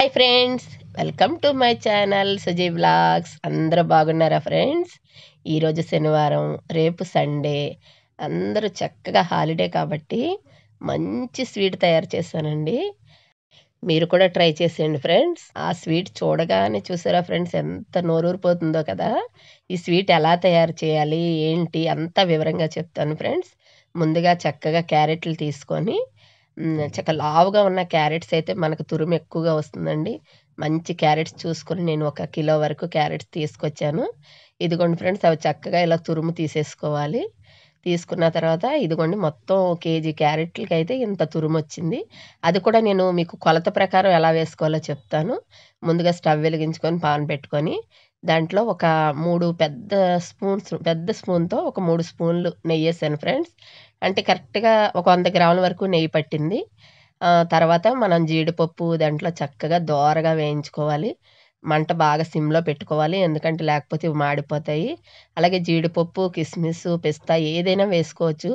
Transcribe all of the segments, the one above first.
hi friends welcome to my channel Suji blogs అందరూ బాగున్నారా friends ఈరోజు శనివారం రేపు సండే అందరూ చక్కగా హాలిడే కాబట్టి మంచి స్వీట్ తయారు చేశానండి మీరు కూడా ట్రై చేసేయండి ఫ్రెండ్స్ ఆ స్వీట్ చూడగానే చూసారా ఫ్రెండ్స్ ఎంత నోరూరిపోతుందో కదా ఈ స్వీట్ ఎలా తయారు చేయాలి ఏంటి అంతా వివరంగా చెప్తాను ఫ్రెండ్స్ ముందుగా చక్కగా క్యారెట్లు తీసుకొని చక్కగా లావుగా ఉన్న క్యారెట్స్ అయితే మనకు తురుము ఎక్కువగా వస్తుందండి మంచి క్యారెట్స్ చూసుకొని నేను ఒక కిలో వరకు క్యారెట్స్ తీసుకొచ్చాను ఇదిగోండి ఫ్రెండ్స్ అవి చక్కగా ఇలా తురుము తీసేసుకోవాలి తీసుకున్న తర్వాత ఇదిగోండి మొత్తం కేజీ క్యారెట్లకి అయితే ఇంత తురుము వచ్చింది అది కూడా నేను మీకు కొలత ప్రకారం ఎలా వేసుకోవాలో చెప్తాను ముందుగా స్టవ్ వెలిగించుకొని పాన్ పెట్టుకొని దాంట్లో ఒక మూడు పెద్ద స్పూన్స్ పెద్ద స్పూన్తో ఒక మూడు స్పూన్లు నెయ్యి వేసాను ఫ్రెండ్స్ అంటే కరెక్ట్గా ఒక వంద గ్రాముల వరకు నెయ్యి పట్టింది తర్వాత మనం జీడిపప్పు దాంట్లో చక్కగా దోరగా వేయించుకోవాలి మంట బాగా సిమ్లో పెట్టుకోవాలి ఎందుకంటే లేకపోతే ఇవి మాడిపోతాయి అలాగే జీడిపప్పు కిస్మిస్ పిస్తా ఏదైనా వేసుకోవచ్చు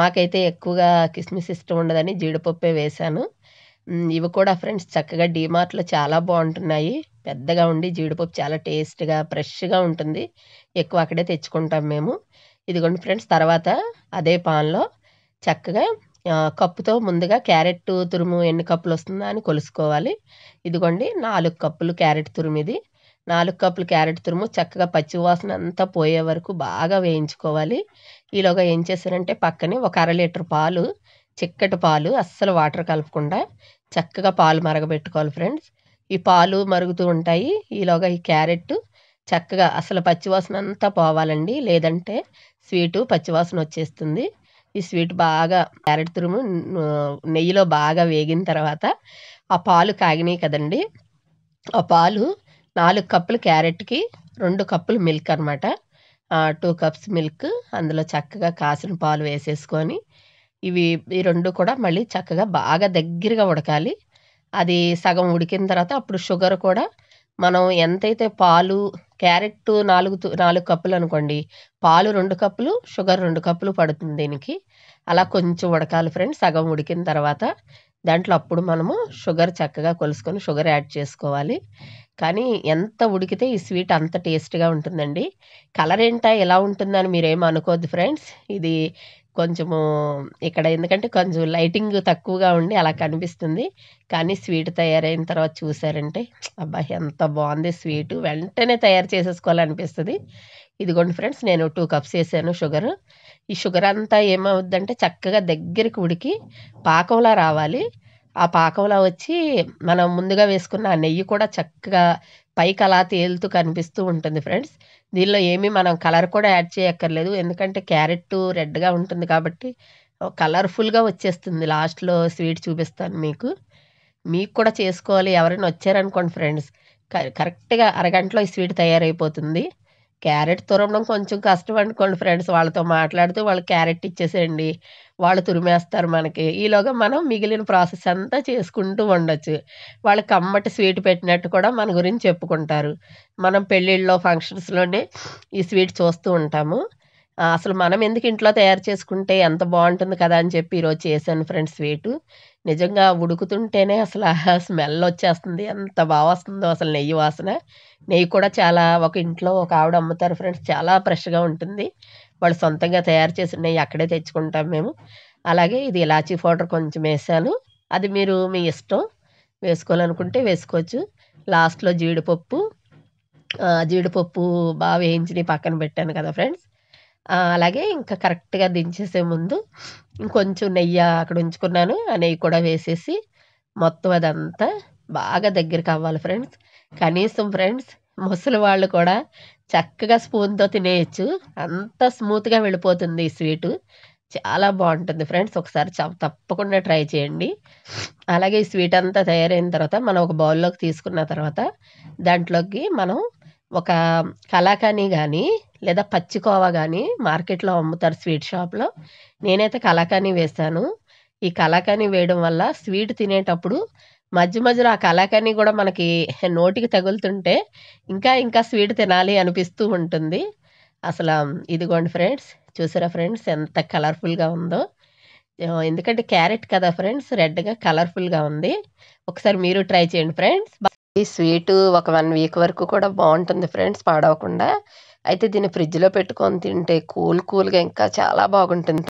మాకైతే ఎక్కువగా కిస్మిస్ ఇష్టం ఉండదని జీడిపప్పే వేశాను ఇవి కూడా ఫ్రెండ్స్ చక్కగా డిమార్ట్లో చాలా బాగుంటున్నాయి పెద్దగా ఉండి జీడిపప్పు చాలా టేస్ట్గా ఫ్రెష్గా ఉంటుంది ఎక్కువ అక్కడే తెచ్చుకుంటాం మేము ఇదిగోండి ఫ్రెండ్స్ తర్వాత అదే పాన్లో చక్కగా కప్పుతో ముందుగా క్యారెట్ తురుము ఎన్ని కప్పులు వస్తుందా అని కొలుసుకోవాలి ఇదిగోండి నాలుగు కప్పులు క్యారెట్ తురుము ఇది నాలుగు కప్పులు క్యారెట్ తురుము చక్కగా వాసన అంతా పోయే వరకు బాగా వేయించుకోవాలి ఈలోగా ఏం చేశారంటే పక్కనే ఒక అర లీటర్ పాలు చిక్కటి పాలు అస్సలు వాటర్ కలపకుండా చక్కగా పాలు మరగబెట్టుకోవాలి ఫ్రెండ్స్ ఈ పాలు మరుగుతూ ఉంటాయి ఈలోగా ఈ క్యారెట్ చక్కగా అసలు పచ్చివాసన అంతా పోవాలండి లేదంటే స్వీటు పచ్చివాసన వచ్చేస్తుంది ఈ స్వీట్ బాగా క్యారెట్ తురుము నెయ్యిలో బాగా వేగిన తర్వాత ఆ పాలు కాగినాయి కదండి ఆ పాలు నాలుగు కప్పులు క్యారెట్కి రెండు కప్పులు మిల్క్ అనమాట టూ కప్స్ మిల్క్ అందులో చక్కగా కాసిన పాలు వేసేసుకొని ఇవి ఈ రెండు కూడా మళ్ళీ చక్కగా బాగా దగ్గరగా ఉడకాలి అది సగం ఉడికిన తర్వాత అప్పుడు షుగర్ కూడా మనం ఎంతైతే పాలు క్యారెట్ నాలుగు నాలుగు కప్పులు అనుకోండి పాలు రెండు కప్పులు షుగర్ రెండు కప్పులు పడుతుంది దీనికి అలా కొంచెం ఉడకాలి ఫ్రెండ్స్ సగం ఉడికిన తర్వాత దాంట్లో అప్పుడు మనము షుగర్ చక్కగా కొలుసుకొని షుగర్ యాడ్ చేసుకోవాలి కానీ ఎంత ఉడికితే ఈ స్వీట్ అంత టేస్ట్గా ఉంటుందండి కలర్ ఏంటా ఎలా ఉంటుందని మీరేం అనుకోద్దు ఫ్రెండ్స్ ఇది కొంచెము ఇక్కడ ఎందుకంటే కొంచెం లైటింగ్ తక్కువగా ఉండి అలా కనిపిస్తుంది కానీ స్వీట్ తయారైన తర్వాత చూసారంటే అబ్బా ఎంత బాగుంది స్వీట్ వెంటనే తయారు చేసేసుకోవాలనిపిస్తుంది ఇదిగోండి ఫ్రెండ్స్ నేను టూ కప్స్ వేసాను షుగర్ ఈ షుగర్ అంతా ఏమవుద్దంటే చక్కగా దగ్గరికి ఉడికి పాకంలా రావాలి ఆ పాకంలో వచ్చి మనం ముందుగా వేసుకున్న ఆ నెయ్యి కూడా చక్కగా పైకి అలా తేలుతూ కనిపిస్తూ ఉంటుంది ఫ్రెండ్స్ దీనిలో ఏమీ మనం కలర్ కూడా యాడ్ చేయక్కర్లేదు ఎందుకంటే క్యారెట్ రెడ్గా ఉంటుంది కాబట్టి కలర్ఫుల్గా వచ్చేస్తుంది లాస్ట్లో స్వీట్ చూపిస్తాను మీకు మీకు కూడా చేసుకోవాలి ఎవరైనా వచ్చారనుకోండి ఫ్రెండ్స్ కరెక్ట్గా అరగంటలో ఈ స్వీట్ తయారైపోతుంది క్యారెట్ తురమడం కొంచెం కష్టం అనుకోండి ఫ్రెండ్స్ వాళ్ళతో మాట్లాడుతూ వాళ్ళు క్యారెట్ ఇచ్చేసేయండి వాళ్ళు తురిమేస్తారు మనకి ఈలోగా మనం మిగిలిన ప్రాసెస్ అంతా చేసుకుంటూ ఉండవచ్చు వాళ్ళకి కమ్మటి స్వీట్ పెట్టినట్టు కూడా మన గురించి చెప్పుకుంటారు మనం పెళ్ళిళ్ళలో ఫంక్షన్స్లోనే ఈ స్వీట్ చూస్తూ ఉంటాము అసలు మనం ఎందుకు ఇంట్లో తయారు చేసుకుంటే ఎంత బాగుంటుంది కదా అని చెప్పి ఈరోజు చేశాను ఫ్రెండ్స్ స్వీటు నిజంగా ఉడుకుతుంటేనే అసలు ఆ స్మెల్ వచ్చేస్తుంది ఎంత బాగా వస్తుందో అసలు నెయ్యి వాసన నెయ్యి కూడా చాలా ఒక ఇంట్లో ఒక ఆవిడ అమ్ముతారు ఫ్రెండ్స్ చాలా ఫ్రెష్గా ఉంటుంది వాళ్ళు సొంతంగా తయారు చేసినవి అక్కడే తెచ్చుకుంటాం మేము అలాగే ఇది ఇలాచీ పౌడర్ కొంచెం వేసాను అది మీరు మీ ఇష్టం వేసుకోవాలనుకుంటే వేసుకోవచ్చు లాస్ట్లో జీడిపప్పు జీడిపప్పు బాగా వేయించి పక్కన పెట్టాను కదా ఫ్రెండ్స్ అలాగే ఇంకా కరెక్ట్గా దించేసే ముందు ఇంకొంచెం నెయ్యి అక్కడ ఉంచుకున్నాను ఆ నెయ్యి కూడా వేసేసి మొత్తం అదంతా బాగా దగ్గరికి అవ్వాలి ఫ్రెండ్స్ కనీసం ఫ్రెండ్స్ ముసలి వాళ్ళు కూడా చక్కగా స్పూన్తో తినేయొచ్చు అంత స్మూత్గా వెళ్ళిపోతుంది ఈ స్వీటు చాలా బాగుంటుంది ఫ్రెండ్స్ ఒకసారి తప్పకుండా ట్రై చేయండి అలాగే ఈ స్వీట్ అంతా తయారైన తర్వాత మనం ఒక బౌల్లోకి తీసుకున్న తర్వాత దాంట్లోకి మనం ఒక కలాకాని కానీ లేదా పచ్చికోవా కానీ మార్కెట్లో అమ్ముతారు స్వీట్ షాప్లో నేనైతే కలాకాని వేస్తాను ఈ కలాకాని వేయడం వల్ల స్వీట్ తినేటప్పుడు మధ్య మధ్యలో ఆ కళాకని కూడా మనకి నోటికి తగులుతుంటే ఇంకా ఇంకా స్వీట్ తినాలి అనిపిస్తూ ఉంటుంది అసలు ఇదిగోండి ఫ్రెండ్స్ చూసారా ఫ్రెండ్స్ ఎంత కలర్ఫుల్గా ఉందో ఎందుకంటే క్యారెట్ కదా ఫ్రెండ్స్ రెడ్గా కలర్ఫుల్గా ఉంది ఒకసారి మీరు ట్రై చేయండి ఫ్రెండ్స్ ఈ స్వీట్ ఒక వన్ వీక్ వరకు కూడా బాగుంటుంది ఫ్రెండ్స్ పాడవకుండా అయితే దీన్ని ఫ్రిడ్జ్లో పెట్టుకొని తింటే కూల్ కూల్గా ఇంకా చాలా బాగుంటుంది